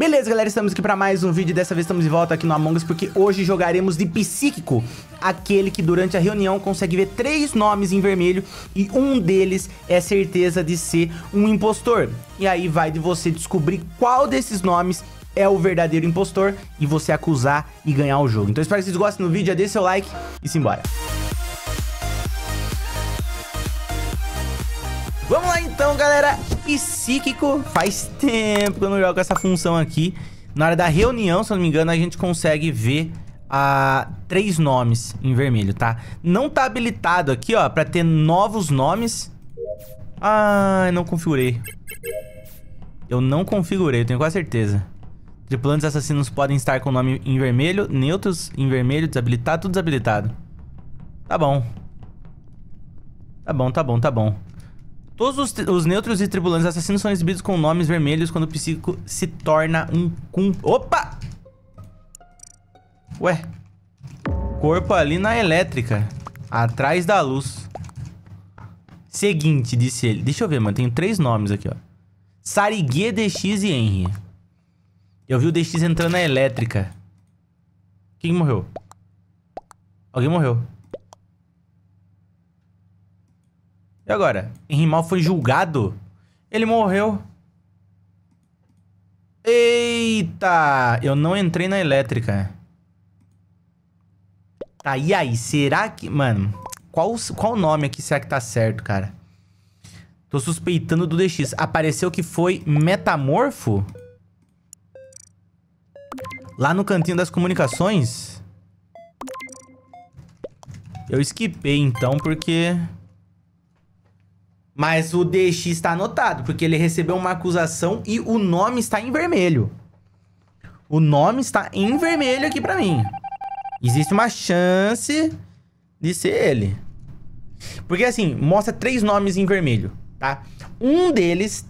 Beleza, galera, estamos aqui para mais um vídeo. Dessa vez estamos de volta aqui no Among Us, porque hoje jogaremos de psíquico. Aquele que durante a reunião consegue ver três nomes em vermelho e um deles é certeza de ser um impostor. E aí vai de você descobrir qual desses nomes é o verdadeiro impostor e você acusar e ganhar o jogo. Então espero que vocês gostem do vídeo, já dê seu like e simbora. Vamos lá então, galera! Ataque psíquico. Faz tempo que eu não jogo essa função aqui. Na hora da reunião, se eu não me engano, a gente consegue ver a ah, três nomes em vermelho, tá? Não tá habilitado aqui, ó, pra ter novos nomes. Ah, não configurei. Eu não configurei, eu tenho quase certeza. Tripulantes assassinos podem estar com o nome em vermelho, neutros em vermelho, desabilitado, tudo desabilitado. Tá bom. Tá bom, tá bom, tá bom. Todos os, os neutros e tribulantes assassinos são exibidos com nomes vermelhos quando o psíquico se torna um cum... Opa! Ué. Corpo ali na elétrica. Atrás da luz. Seguinte, disse ele. Deixa eu ver, mano. Tem três nomes aqui, ó. Sarigue, DX e Henry. Eu vi o DX entrando na elétrica. Quem morreu? Alguém morreu. E agora? Henry Mal foi julgado? Ele morreu. Eita! Eu não entrei na elétrica. Tá, e aí? Será que... Mano, qual, qual nome aqui será que tá certo, cara? Tô suspeitando do DX. Apareceu que foi metamorfo? Lá no cantinho das comunicações? Eu esquipei, então, porque... Mas o DX está anotado, porque ele recebeu uma acusação e o nome está em vermelho. O nome está em vermelho aqui para mim. Existe uma chance de ser ele. Porque assim, mostra três nomes em vermelho, tá? Um deles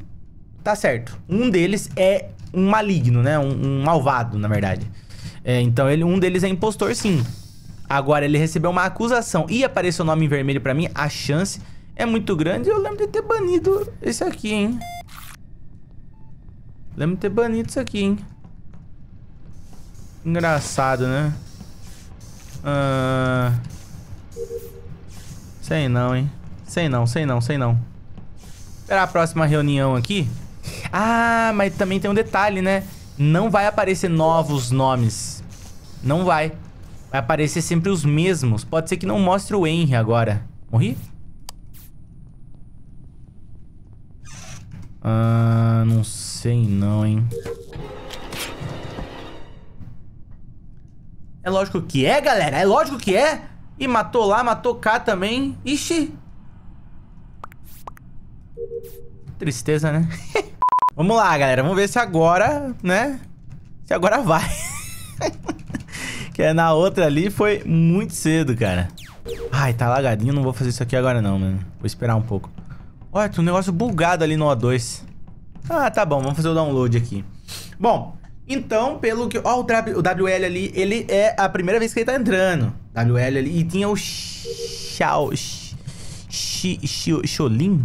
tá certo. Um deles é um maligno, né? Um, um malvado, na verdade. É, então ele, um deles é impostor, sim. Agora ele recebeu uma acusação e apareceu o nome em vermelho para mim. A chance é muito grande. Eu lembro de ter banido esse aqui, hein? Lembro de ter banido isso aqui, hein? Engraçado, né? Ah... Sei não, hein? Sei não, sei não, sei não. Esperar a próxima reunião aqui. Ah, mas também tem um detalhe, né? Não vai aparecer novos nomes. Não vai. Vai aparecer sempre os mesmos. Pode ser que não mostre o Henry agora. Morri? Ah, não sei não, hein. É lógico que é, galera. É lógico que é. E matou lá, matou cá também. Ixi. Tristeza, né? Vamos lá, galera. Vamos ver se agora, né? Se agora vai. que é na outra ali foi muito cedo, cara. Ai, tá lagadinho. Não vou fazer isso aqui agora não, mano. Vou esperar um pouco. Olha, tem um negócio bugado ali no O2. Ah, tá bom, vamos fazer o download aqui. Bom, então, pelo que... Ó, o, WL ali, ele é a primeira vez que ele tá entrando. WL ali, e tinha o... Xiao... Xolin?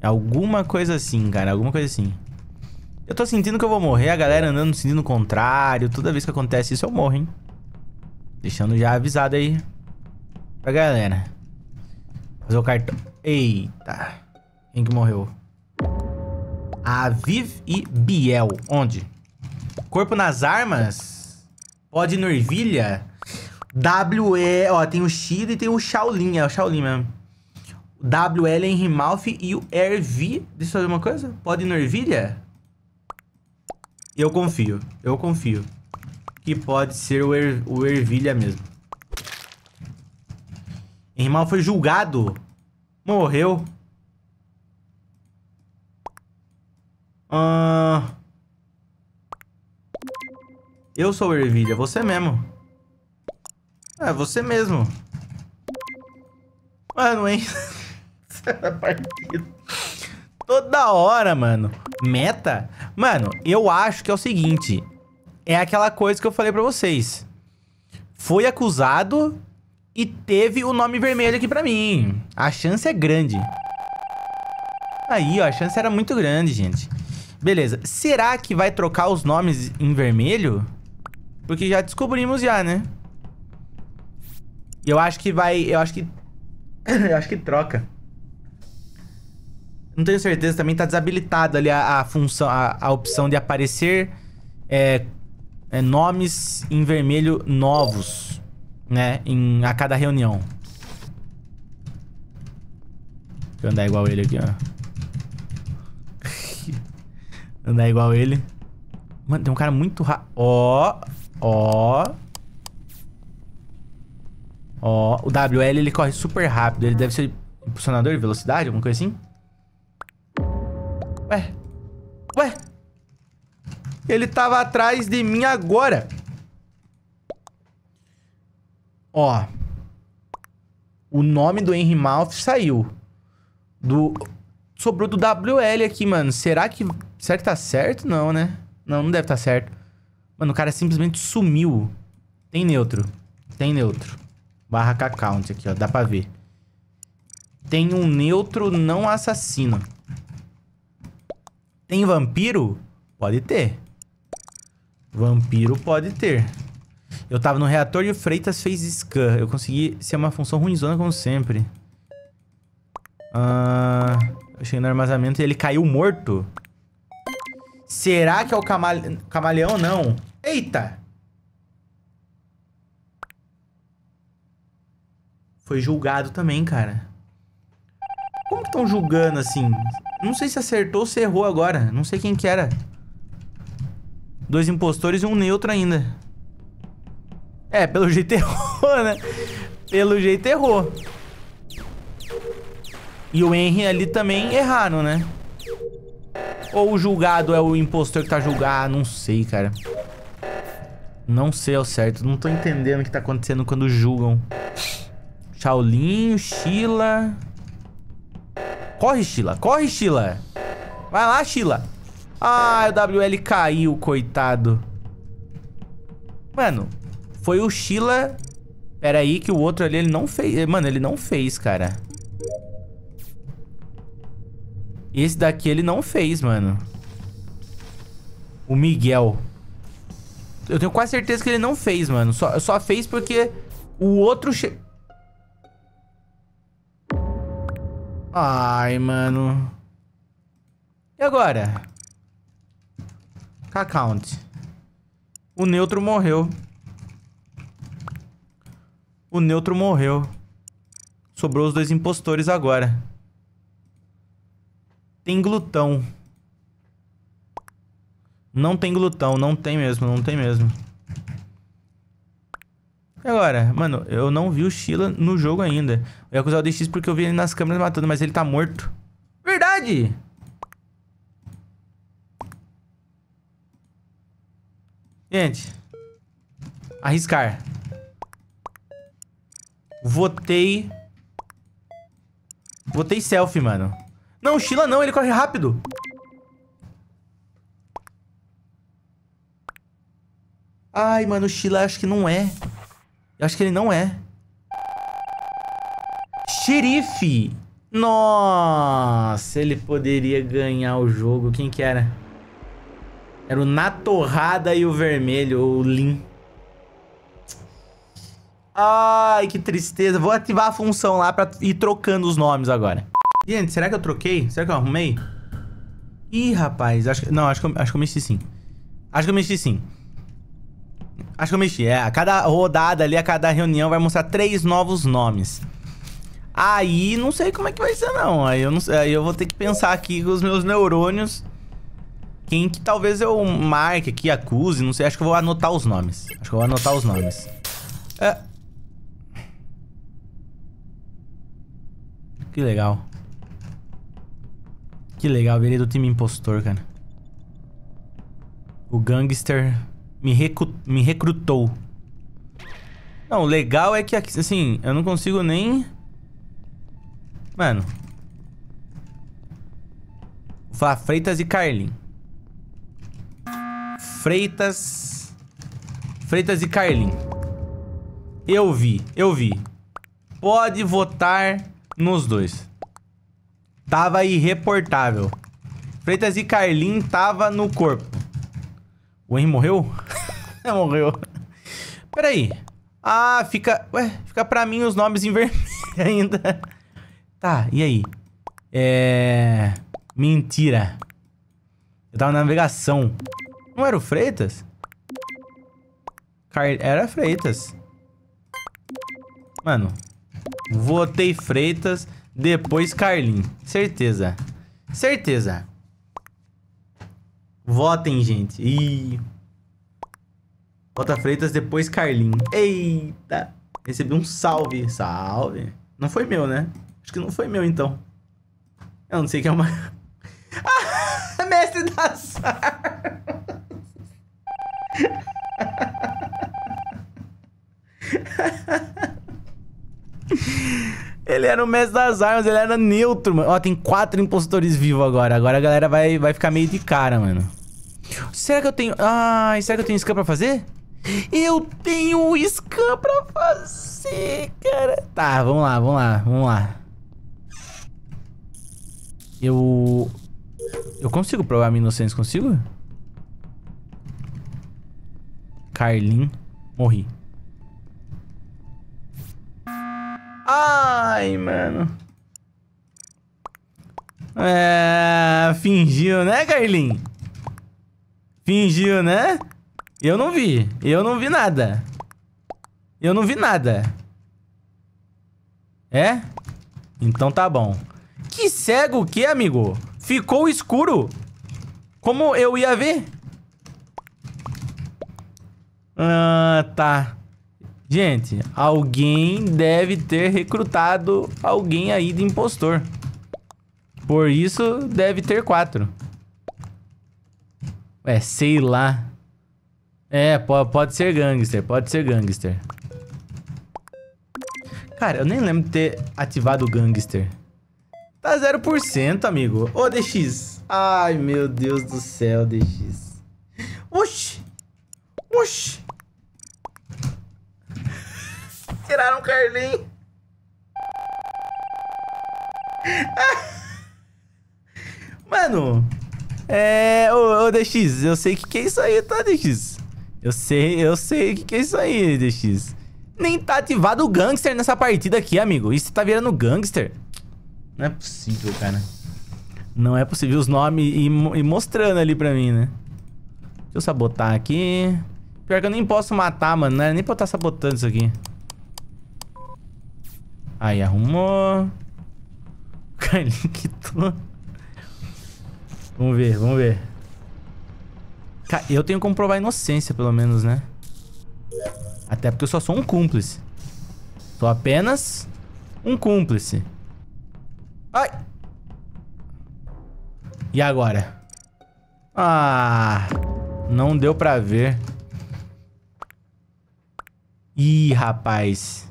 Alguma coisa assim, cara, alguma coisa assim. Eu tô sentindo que eu vou morrer, a galera andando sentindo o contrário. Toda vez que acontece isso, eu morro, hein? Deixando já avisado aí pra galera. Fazer o cartão. Eita. Quem que morreu? A Viv e Biel. Onde? Corpo nas armas. Pode no ervilha. WE. Ó, tem o Shield e tem o Shaolin. É o Shaolin mesmo. WL Henry Rimalf e o Ervi. Deixa eu fazer uma coisa. Pode ir no ervilha? Eu confio. Eu confio. Que pode ser o, er, o ervilha mesmo. Henry Rimalf foi julgado Morreu. Ah... Eu sou ervilha, você mesmo. É, você mesmo. Mano, hein? É Toda hora, mano. Meta? Mano, eu acho que é o seguinte. É aquela coisa que eu falei pra vocês. Foi acusado e teve o nome vermelho aqui pra mim. A chance é grande. Aí, ó, a chance era muito grande, gente. Beleza. Será que vai trocar os nomes em vermelho? Porque já descobrimos já, né? Eu acho que vai... Eu acho que... eu acho que troca. Não tenho certeza. Também tá desabilitado ali a, a função... A, a, opção de aparecer... É, é, nomes em vermelho novos né, em, a cada reunião. Deixa eu andar igual ele aqui, ó. andar igual ele. Mano, tem um cara muito rápido. Ó, ó. Ó, o WL ele corre super rápido. Ele deve ser impulsionador, velocidade, alguma coisa assim. Ué, ué. Ele tava atrás de mim agora. Ó. O nome do Henry Mouth saiu. Do... Sobrou do WL aqui, mano. Será que... Será que tá certo? Não, né? Não, não deve estar tá certo. Mano, o cara simplesmente sumiu. Tem neutro. Tem neutro. Barra K-Count aqui, ó. Dá pra ver. Tem um neutro não assassino. Tem vampiro? Pode ter. Vampiro pode ter. Eu tava no reator e o Freitas fez scan. Eu consegui ser uma função ruimzona como sempre. Ah, eu cheguei no armazenamento e ele caiu morto. Será que é o camale... camaleão? Não. Eita! Foi julgado também, cara. Como que estão julgando, assim? Não sei se acertou ou se errou agora. Não sei quem que era. Dois impostores e um neutro ainda. É, pelo jeito errou, né? Pelo jeito errou. E o Henry ali também erraram, né? Ou o julgado é o impostor que tá julgado? Ah, não sei, cara. Não sei ao certo. Não tô entendendo o que tá acontecendo quando julgam. Shaolin, Sheila. Corre, Sheila. Corre, Sheila. Vai lá, Sheila. Ah, o WL caiu, coitado. Mano, foi o Sheila... Pera aí que o outro ali, ele não fez... Mano, ele não fez, cara. Esse daqui ele não fez, mano. O Miguel. Eu tenho quase certeza que ele não fez, mano. Só, só fez porque o outro... Che... Ai, mano. E agora? K-Count. O neutro morreu. O neutro morreu. Sobrou os dois impostores agora. Tem glutão. Não tem glutão. Não tem mesmo, não tem mesmo. E agora? Mano, eu não vi o Sheila no jogo ainda. Eu ia acusar o DX porque eu vi ele nas câmeras matando, mas ele tá morto. Verdade! Gente. Arriscar. Votei... Votei selfie, mano. Não, Sheila não, ele corre rápido. Ai, mano, o Sheila acho que não é. Eu acho que ele não é. Xerife! Nossa, ele poderia ganhar o jogo. Quem que era? Era o Na Torrada e o Vermelho, ou o Lin. Ai, que tristeza. Vou ativar a função lá pra ir trocando os nomes agora. Gente, será que eu troquei? Será que eu arrumei? Ih, rapaz. Acho que, não, acho que, eu, acho que eu mexi sim. Acho que eu mexi sim. Acho que eu mexi. É, a cada rodada ali, a cada reunião, vai mostrar três novos nomes. Aí, não sei como é que vai ser, não. Aí eu, não, aí eu vou ter que pensar aqui com os meus neurônios. Quem que talvez eu marque aqui, acuse, não sei. Acho que eu vou anotar os nomes. Acho que eu vou anotar os nomes. É... Que legal. Que legal, virei do time impostor, cara. O gangster me, recu me recrutou. Não, o legal é que, assim, eu não consigo nem... Mano. falar Freitas e Carlin. Freitas... Freitas e Carlin. Eu vi, eu vi. Pode votar nos dois. Tava irreportável. Freitas e Carlin tava no corpo. O Henry morreu? morreu. Peraí. Ah, fica... Ué, fica pra mim os nomes em vermelho ainda. Tá, e aí? É... Mentira. Eu tava na navegação. Não era o Freitas? Car... Era Freitas. Mano, Votei Freitas, depois Carlin. Certeza. Certeza. Votem, gente. E Vota Freitas, depois Carlin. Eita. Recebi um salve. Salve. Não foi meu, né? Acho que não foi meu, então. Eu não sei que é uma... ah, mestre das armas. ele era o mestre das armas, ele era neutro, mano. Ó, tem quatro impostores vivos agora. Agora a galera vai, vai ficar meio de cara, mano. Será que eu tenho... Ai, será que eu tenho scan pra fazer? Eu tenho scan pra fazer, cara. Tá, vamos lá, vamos lá, vamos lá. Eu... Eu consigo provar minha inocência, consigo? Carlin. Morri. mano. É, fingiu, né, Carlin? Fingiu, né? Eu não vi. Eu não vi nada. Eu não vi nada. É? Então tá bom. Que cego o que, amigo? Ficou escuro. Como eu ia ver? Ah, tá. Gente, alguém deve ter recrutado alguém aí de impostor. Por isso, deve ter quatro. É, sei lá. É, pode ser gangster, pode ser gangster. Cara, eu nem lembro de ter ativado o gangster. Tá 0%, amigo. Ô, DX. Ai, meu Deus do céu, DX. Oxi. Oxi. tiraram o Carlinho. Mano, é. Ô, ô, DX, eu sei o que, que é isso aí, tá, DX? Eu sei, eu sei o que, que é isso aí, DX. Nem tá ativado o gangster nessa partida aqui, amigo. Isso tá virando gangster. Não é possível, cara. Não é possível os nomes e, mostrando ali pra mim, né? Deixa eu sabotar aqui. Pior que eu nem posso matar, mano. Não era nem pra eu estar tá sabotando isso aqui. Aí, arrumou. O que quitou. Vamos ver, vamos ver. Eu tenho como provar inocência, pelo menos, né? Até porque eu só sou um cúmplice. Sou apenas um cúmplice. Ai! E agora? Ah! Não deu pra ver. Ih, rapaz.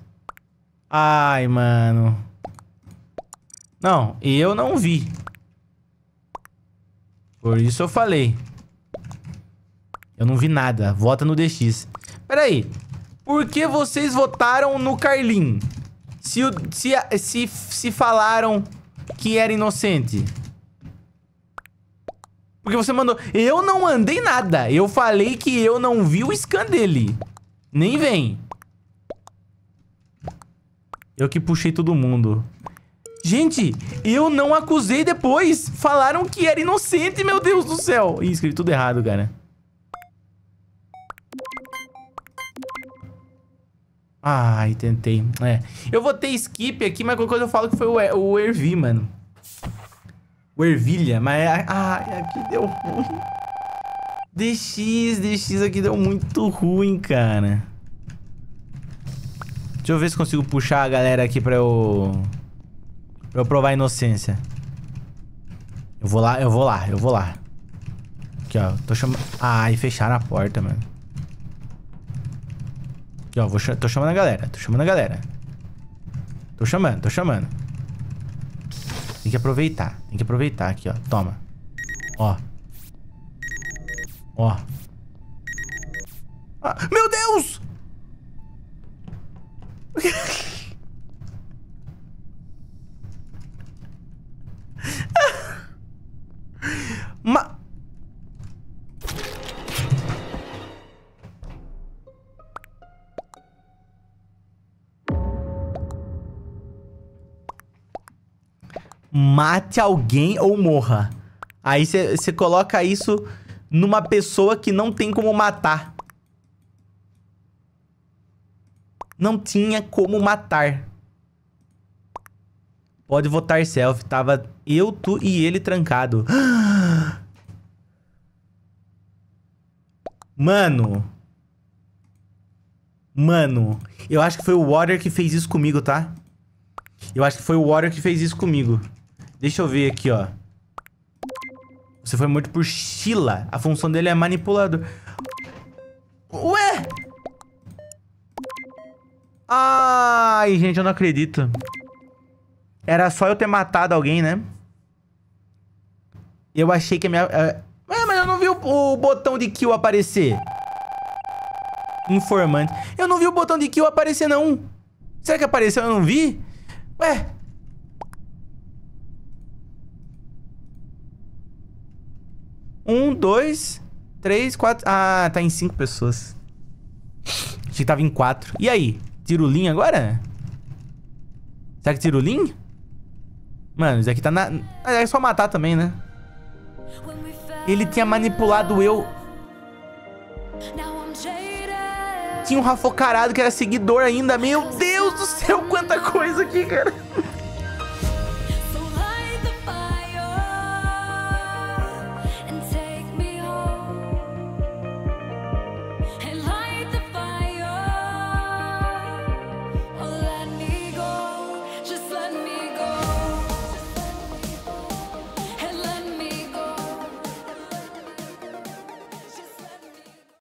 Ai, mano. Não, eu não vi. Por isso eu falei. Eu não vi nada. Vota no DX. Peraí. Por que vocês votaram no Carlin? Se, se, se, se falaram que era inocente. Porque você mandou... Eu não mandei nada. Eu falei que eu não vi o scan dele. Nem vem. Eu que puxei todo mundo. Gente, eu não acusei depois. Falaram que era inocente, meu Deus do céu. Ih, escrevi tudo errado, cara. Ai, tentei. É. Eu votei skip aqui, mas qualquer coisa eu falo que foi o, o Ervi, mano. O Ervilha, mas... É, ai, aqui deu ruim. DX, DX aqui deu muito ruim, cara. Deixa eu ver se consigo puxar a galera aqui pra eu... Pra eu provar a inocência. Eu vou lá, eu vou lá, eu vou lá. Aqui, ó. Tô chamando... Ah, e fecharam a porta, mano. Aqui, ó. Vou ch... Tô chamando a galera, tô chamando a galera. Tô chamando, tô chamando. Tem que aproveitar, tem que aproveitar aqui, ó. Toma. Ó. Ó. Ah, meu Deus! Ma... Mate alguém ou morra. Aí você coloca isso numa pessoa que não tem como matar. Não tinha como matar. Pode votar self. Tava eu, tu e ele trancado. Mano. Mano. Eu acho que foi o Warrior que fez isso comigo, tá? Eu acho que foi o Warrior que fez isso comigo. Deixa eu ver aqui, ó. Você foi morto por Sheila. A função dele é manipulador. Ai, gente, eu não acredito. Era só eu ter matado alguém, né? Eu achei que a minha... É, mas eu não vi o, o botão de kill aparecer. Informante. Eu não vi o botão de kill aparecer, não. Será que apareceu eu não vi? Ué, Um, dois, três, quatro... Ah, tá em cinco pessoas. A gente tava em quatro. E aí? Tirulim agora? Será que Tirulim? Mano, isso aqui tá na... É só matar também, né? Ele tinha manipulado eu. Tinha um Rafocarado que era seguidor ainda. Meu Deus do céu, quanta coisa aqui, cara.